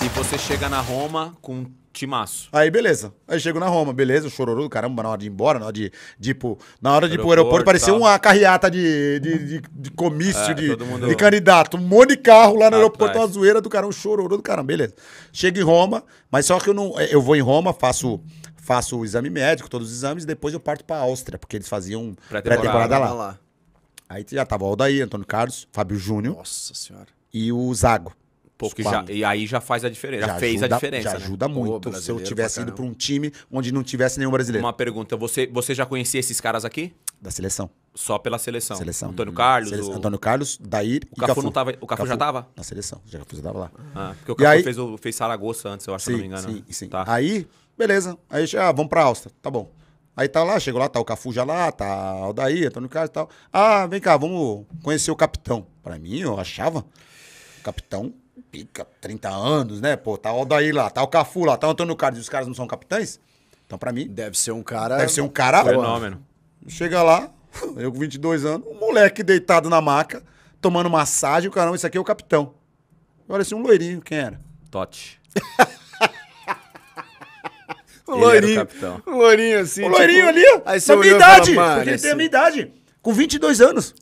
E você chega na Roma com um Timaço. Aí, beleza. Aí chego na Roma, beleza, chororô do caramba, na hora de ir embora, na hora de, tipo, na hora de ir pro aeroporto, parecia tá. uma carreata de, de, de, de comício, é, de, mundo... de, candidato. Um monte de carro lá no ah, aeroporto, uma zoeira do caramba, chororô do caramba, beleza. Chego em Roma, mas só que eu não. É, eu vou em Roma, faço. Faço o exame médico, todos os exames, depois eu parto pra Áustria, porque eles faziam pré-temporada pré lá. lá. Aí já tava o Aldair, Antônio Carlos, Fábio Júnior. Nossa senhora. E o Zago pouco. Já, e aí já faz a diferença. Já, já fez ajuda, a diferença. Já né? ajuda muito se eu tivesse ido para um time onde não tivesse nenhum brasileiro. Uma pergunta: você, você já conhecia esses caras aqui? Da seleção. Só pela seleção. Seleção. Antônio Carlos. Seleção. O... Antônio Carlos, Daí o Cafu, Cafu. Não tava, o Cafu, Cafu, já tava? Na seleção. Já Cafu já tava lá. Ah, porque o Cafu aí... fez, o, fez Saragossa antes, eu acho, sim, se não me engano. Sim, né? sim. Tá. Aí, beleza. Aí, ah, vamos pra Áustria. Tá bom. Aí tá lá, chegou lá, tá o Cafu já lá, tá o Daí, Antônio Carlos e tal. Ah, vem cá, vamos conhecer o capitão. Pra mim, eu achava. O capitão pica, 30 anos, né? Pô, tá o Daí lá, tá o Cafu lá, tá o Antônio Carlos e os caras não são capitães? Então, pra mim. Deve ser um cara. Deve ser um cara. Fenômeno. Chega lá, eu com 22 anos, um moleque deitado na maca, tomando massagem, o caramba, isso aqui é o capitão. Parecia assim, um loirinho, quem era? Totti. o loirinho. Era o capitão. loirinho assim. O loirinho tipo, ali, ó. Aí você na minha idade. Fala, porque ele tem a minha idade. Com 22 anos.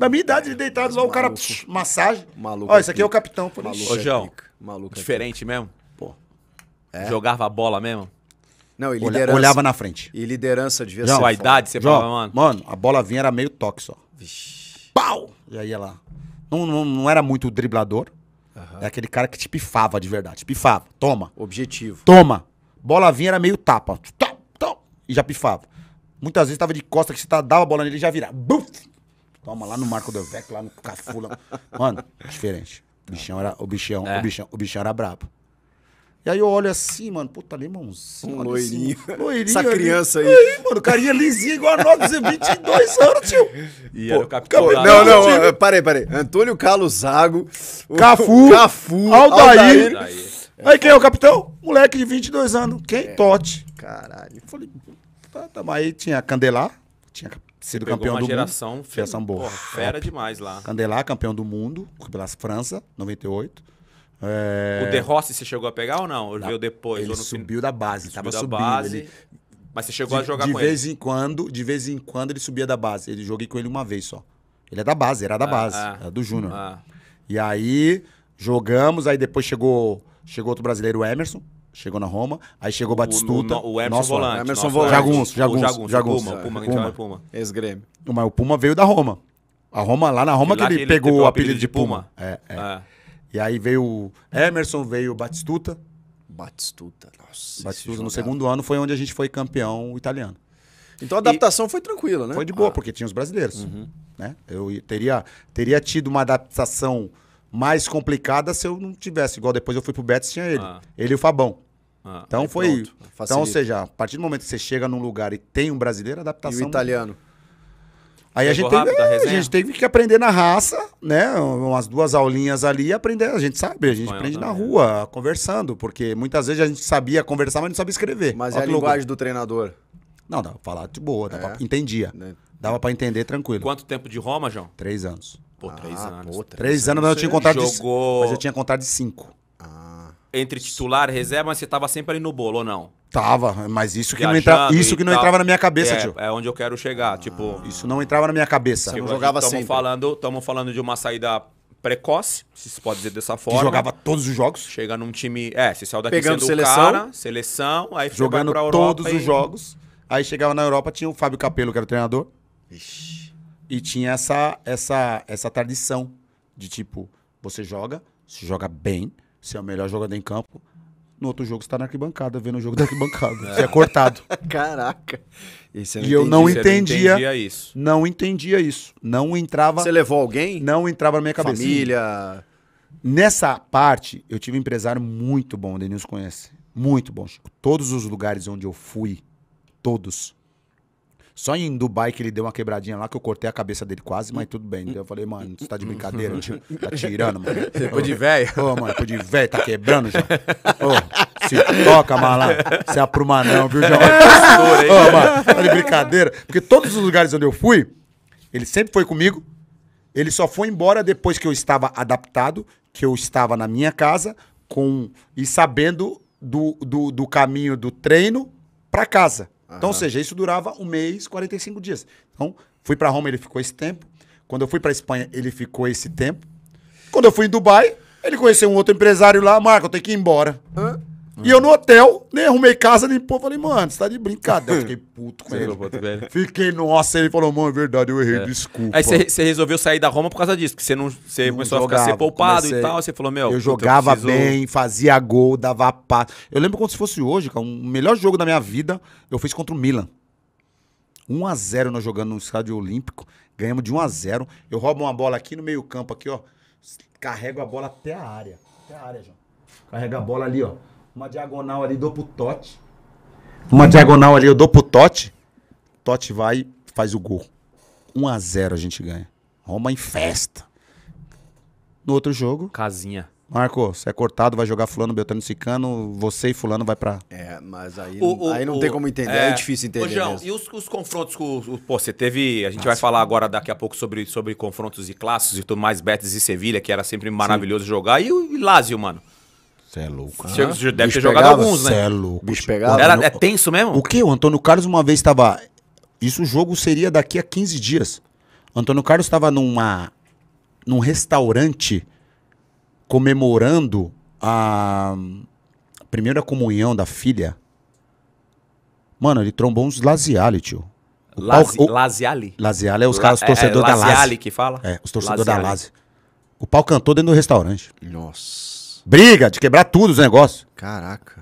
É, minha idade, ele é deitado lá, o cara, psh, massagem. Maluco. Ó, é esse aqui é o capitão. Falei, Maluco. É Ô, João, maluco diferente mesmo? Pô. Jogava bola mesmo? Não, e liderança. olhava na frente. E liderança devia João, ser. a idade, você João, falava, mano. Mano, a bola vinha, era meio toque só. Vixe. Pau! E aí ia lá. Não, não, não era muito driblador. Uhum. É aquele cara que te pifava de verdade. Te pifava. Toma. Objetivo. Toma. Bola vinha, era meio tapa. e já pifava. Muitas vezes tava de costa que você tá, dava a bola nele e já virava. Buf! Toma lá no Marco do Vec, lá no Cafula. Mano, diferente. O bichão era, o bichão, é. o bichão, o bichão era brabo. E aí eu olho assim, mano, puta, limãozinho. Um loirinho. Assim, loirinho. Essa ali. criança aí. aí. mano, carinha lisinha igual a nós, 22 anos, tio. E Pô, era o capitão. Não, não, não parei, parei. Antônio Carlos Zago. Cafu. Cafu. Aldair. Aldair. Aldair. aí quem é o capitão? Moleque de 22 anos. Quem? É. Tote. Caralho. Falei, tá, tá, mas aí tinha Candelar, tinha você sido campeão uma do geração, mundo. Filho, geração boa. Porra, fera demais lá. Candelar, campeão do mundo, pela França, 98. É... O De Rossi você chegou a pegar ou não? Ou não. depois? Ele subiu fim... da base, estava subindo. Base, ele... Mas você chegou de, a jogar de com vez ele? Em quando, de vez em quando ele subia da base. Eu joguei com ele uma vez só. Ele é da base, era da ah, base, ah, era do Júnior. Ah. E aí jogamos, aí depois chegou, chegou outro brasileiro, o Emerson, chegou na Roma, aí chegou o, Batistuta. O, o Emerson nosso Volante. Emerson nosso Volante. Jagunço Jagunço Jagunço Jagunço Puma, é, Puma, Puma. Puma. Puma. Ex-grêmio. Mas o Puma veio da Roma. A Roma, lá na Roma lá que, ele, que ele pegou, o apelido de Puma. Puma. É, é. é. E aí veio Emerson, veio Batistuta. Batistuta, nossa. Batistuta no segundo ano foi onde a gente foi campeão italiano. Então a adaptação e foi tranquila, né? Foi de boa, ah. porque tinha os brasileiros. Uhum. Né? Eu teria, teria tido uma adaptação mais complicada se eu não tivesse. Igual depois eu fui pro Betis, tinha ele. Ah. Ele e o Fabão. Ah, então foi. Pronto, então, ou seja, a partir do momento que você chega num lugar e tem um brasileiro, adaptação. E o italiano. Aí a gente, teve, é, a gente, teve, que aprender na raça, né? Umas duas aulinhas ali e aprender. A gente sabe, a gente Espanhol aprende na é. rua, conversando, porque muitas vezes a gente sabia conversar, mas não sabia escrever. Mas é a linguagem louco. do treinador. Não, dava pra falar de boa, é. pra, entendia. Né. Dava pra entender tranquilo. Quanto tempo de Roma, João? Três anos. Pô, três ah, anos. Pô, três, três anos, anos, mas eu tinha contado jogou... de Mas eu tinha contado de cinco entre titular e reserva, mas você tava sempre ali no bolo ou não? Tava, mas isso que Viajando não, entra... isso que não entrava na minha cabeça, é, tio. É onde eu quero chegar, ah, tipo... Isso não entrava na minha cabeça. eu não tipo, jogava tamo sempre. Falando, estamos falando de uma saída precoce, se se pode dizer dessa forma. Que jogava todos os jogos. Chega num time... É, você saiu daqui Pegando sendo seleção, cara, seleção, aí Jogando todos e... os jogos. Aí chegava na Europa, tinha o Fábio Capello, que era o treinador. Ixi. E tinha essa, essa, essa tradição de tipo, você joga, se joga bem, você é o melhor jogador em campo. No outro jogo você tá na arquibancada, vendo o jogo da arquibancada. Você é cortado. Caraca. Isso eu e eu não entendia, não entendia isso. Não entendia isso. Não entrava. Você levou alguém? Não entrava na minha cabeça. Família. Nessa parte, eu tive um empresário muito bom, o Denilson conhece. Muito bom, Chico. Todos os lugares onde eu fui, todos, só em Dubai que ele deu uma quebradinha lá que eu cortei a cabeça dele quase, mas tudo bem. Então eu falei, mano, você tá de brincadeira, tio? Tá tirando, mano. Depois de velho. Ô, mano, depois de velho, tá quebrando já. Ô, se toca, malandro. Você é apruma não, viu, João? Ô, mano, tá de brincadeira. Porque todos os lugares onde eu fui, ele sempre foi comigo. Ele só foi embora depois que eu estava adaptado, que eu estava na minha casa com e sabendo do, do, do caminho do treino para casa. Então, ou seja, isso durava um mês, 45 dias. Então, fui para Roma, ele ficou esse tempo. Quando eu fui para Espanha, ele ficou esse tempo. Quando eu fui em Dubai, ele conheceu um outro empresário lá, Marco, eu tenho que ir embora. Ah, e eu no hotel, nem arrumei casa, nem pô. Falei, mano, você tá de brincadeira. fiquei puto com ele. Fiquei, nossa, ele falou, mano, é verdade, eu errei, é. desculpa. Aí você resolveu sair da Roma por causa disso, porque você não. Você começou jogava, a ficar ser poupado comecei, e tal. Você falou, meu. Eu jogava eu preciso... bem, fazia gol, dava passo. Eu lembro como se fosse hoje, cara. O um melhor jogo da minha vida eu fiz contra o Milan. 1x0 nós jogando no estádio olímpico. Ganhamos de 1x0. Eu roubo uma bola aqui no meio-campo, aqui, ó. Carrego a bola até a área. Até a área, João. Carrega a bola ali, ó. Uma diagonal ali, dou pro Totti. Uma diagonal ali, eu dou pro Totti. Totti vai, faz o gol. 1 a 0 a gente ganha. Roma em festa. No outro jogo. Casinha. Marco, você é cortado, vai jogar fulano, Beltrano Cicano, você e fulano vai pra. É, mas aí, o, aí não o, tem como entender, é, é difícil entender. Ô, João, e os, os, confrontos com o. Pô, você teve. A gente Nossa. vai falar agora daqui a pouco sobre, sobre confrontos e classes e tudo mais, Betis e Sevilha, que era sempre maravilhoso Sim. jogar. E o Lázio, Lazio, mano. Você é louco. Você deve ter jogado pegava, alguns, né? Você é louco. Bicho tipo, Era, é tenso mesmo? O que? O Antônio Carlos uma vez estava. Isso o jogo seria daqui a 15 dias. Antônio Carlos estava numa num restaurante comemorando a primeira comunhão da filha. Mano, ele trombou uns Laziali, tio. O o, Laziali? Laziali é os caras é, torcedores é, da Laziali. Laziali que fala? É, os torcedores da Lazi. O pau cantou dentro do restaurante. Nossa. Briga, de quebrar tudo os negócios. Caraca.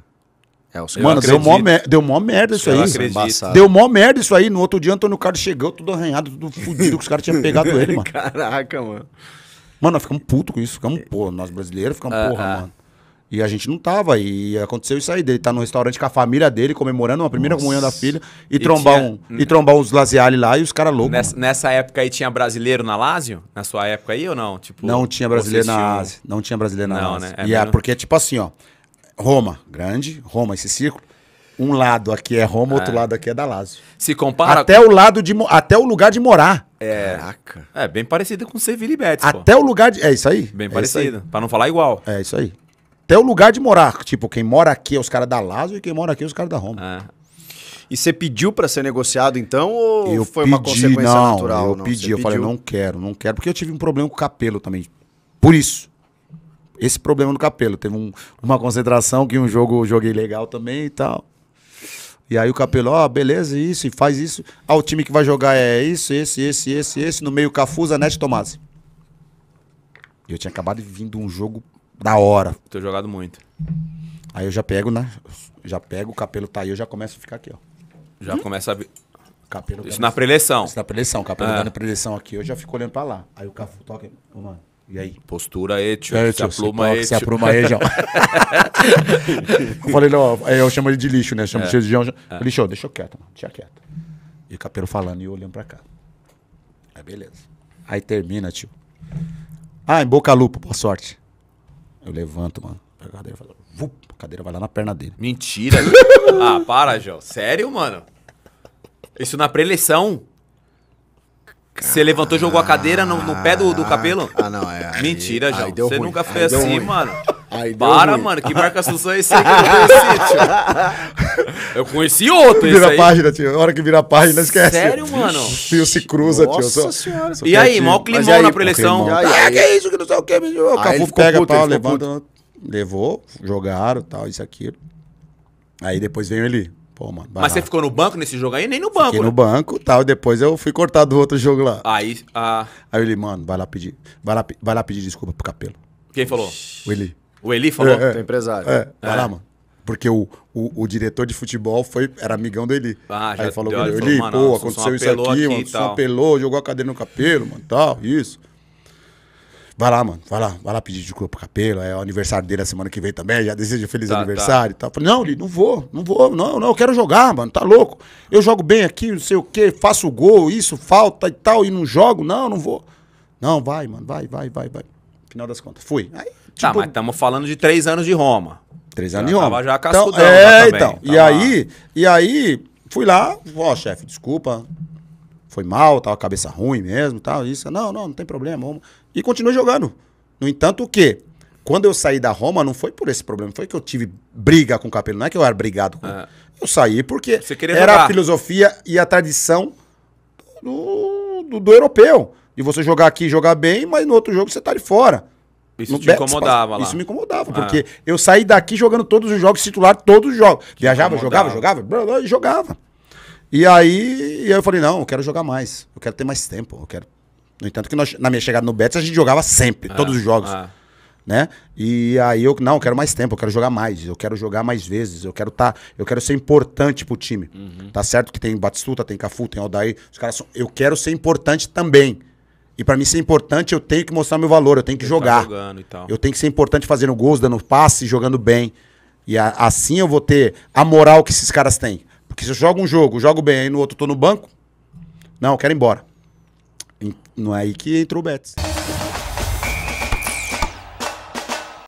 É, os Mano, deu mó, deu mó merda isso eu aí. Acredito. Deu mó merda isso aí. No outro dia, Antônio Carlos chegou tudo arranhado, tudo fodido, que os caras tinham pegado ele, mano. Caraca, mano. Mano, nós ficamos putos com isso. Ficamos, é. pô, nós brasileiros ficamos uh ah, -huh. porra, ah. mano. E a gente não tava. E aconteceu isso aí dele tá no restaurante com a família dele, comemorando uma primeira Nossa. comunhão da filha, e, e trombar, tinha... um, e uns Laziali lá e os caras loucos. Nessa, nessa, época aí tinha brasileiro na Lazio? Na sua época aí ou não? Tipo, não tinha brasileiro na tinham... Ásia. Não tinha brasileiro na não, Ásia. Né? É e é mesmo... é porque, tipo assim, ó. Roma, grande, Roma, esse círculo. Um lado aqui é Roma, é. outro lado aqui é da Lazio. Se compara. Até o lado de. Até o lugar de morar. É. Caraca. É, bem parecido com Sevilla e Betis. Até o lugar de. É isso aí. Bem é parecido. Aí. Pra não falar igual. É isso aí. Até o lugar de morar. Tipo, quem mora aqui é os caras da Lazio e quem mora aqui é os caras da Roma. É. E você pediu para ser negociado então ou eu foi pedi, uma consequência não, natural? Eu não, pedi, eu falei, não quero, não quero, porque eu tive um problema com o Capelo também. Por isso. Esse problema do Capelo. Teve um, uma concentração que um jogo joguei legal também e tal. E aí o Capelo, ó, oh, beleza, isso, e faz isso. Ah, o time que vai jogar é isso, esse, esse, esse, esse. No meio, Cafuza, Nete Tomás. Eu tinha acabado de vir de um jogo da hora. Tô jogado muito. Aí eu já pego, né? Já pego, o capelo tá aí, eu já começo a ficar aqui, ó. Já hum? começa a. Capelo Isso na preleção. Isso na preleção. O capelo é. dando preleção aqui, eu já fico olhando pra lá. Aí o Cafu toca. Ô, mano. E aí? Postura aí, tio. É, tio se apruma aí, Se aí, João. eu falei, não, é, eu chamo ele de lixo, né? Eu chamo é. de João. É. Lixo, deixa eu quieto, mano. Deixa quieto. E o capelo falando e eu olhando pra cá. Aí beleza. Aí termina, tio. Ah, em Boca lupa, boa sorte. Eu levanto, mano. A cadeira, e Vup, a cadeira vai lá na perna dele. Mentira. ah, para, João. Sério, mano? Isso na preleção? Você levantou, jogou a cadeira no, no pé do, do ah, cabelo? Ah, não, é. Aí, Mentira, João. Você nunca foi assim, ruim. mano. Aí Para, ruim. mano. Que marca sução é esse aqui no teu sítio? Eu conheci outro, Vira a página, tio. Na hora que vira a página, esquece. Sério, mano? O fio se cruza, Nossa tio. Nossa senhora. E aí, maior climão na preleção. Ah, que é isso, que não sei o que. O Cafu pega pau, levanta. Levou, jogaram, tal, isso, aquilo. Aí depois veio ele. Pô, mano, Mas você ficou no banco nesse jogo aí? Nem no banco, Fiquei né? no banco tal, e depois eu fui cortado do outro jogo lá. Aí, ah... aí ele, mano, vai lá pedir. Vai lá, vai lá pedir desculpa pro Capelo. Quem falou? O Eli. O Eli falou? É, é. empresário. É. Vai é. lá, mano. Porque o, o, o, diretor de futebol foi, era amigão dele Ah, já, aí falou com ele, pô, aconteceu isso aqui, mano, o apelou, jogou a cadeira no capelo, mano, tal, isso. Vai lá, mano, vai lá, vai lá pedir desculpa pro capelo, é o aniversário dele a semana que vem também, já desejo feliz tá, tá. aniversário tá. e tal. Falei, não, Eli, não vou, não vou, não, não, eu quero jogar, mano, tá louco. Eu jogo bem aqui, não sei o quê, faço gol, isso, falta e tal, e não jogo, não, não vou. Não, vai, mano, vai, vai, vai, vai. Final das contas, fui. Aí, tá, tipo, tá, mas estamos falando de três anos de Roma. Três então, anos já de então, já cascudão então, é, também. então. E aí, e aí, fui lá, ó, oh, chefe, desculpa, foi mal, tava cabeça ruim mesmo, tal, isso. Não, não, não tem problema. E continuei jogando. No entanto, o quê? Quando eu saí da Roma, não foi por esse problema, foi que eu tive briga com o cabelo não é que eu era brigado com é. Eu saí porque era jogar. a filosofia e a tradição do, do, do europeu. E você jogar aqui e jogar bem, mas no outro jogo você tá de fora. Isso te incomodava lá. Isso me incomodava, ah. porque eu saí daqui jogando todos os jogos, titular todos os jogos. Viajava, incomodava. jogava, jogava, e jogava. E aí, e aí eu falei, não, eu quero jogar mais. Eu quero ter mais tempo. Eu quero. No entanto, que nós, na minha chegada no Betis, a gente jogava sempre, ah. todos os jogos. Ah. Né? E aí eu, não, eu quero mais tempo, eu quero jogar mais, eu quero jogar mais vezes, eu quero tá, eu quero ser importante pro time. Uhum. Tá certo que tem Batistuta, tem Cafu, tem Aldair, os caras são, eu quero ser importante também. E para mim ser importante, eu tenho que mostrar meu valor, eu tenho que tá jogar. Tá eu tenho que ser importante fazendo gols, dando passe, jogando bem. E a, assim eu vou ter a moral que esses caras têm. Porque se eu jogo um jogo, jogo bem, aí no outro tô no banco, não, eu quero ir embora. Não é aí que entrou o Betis.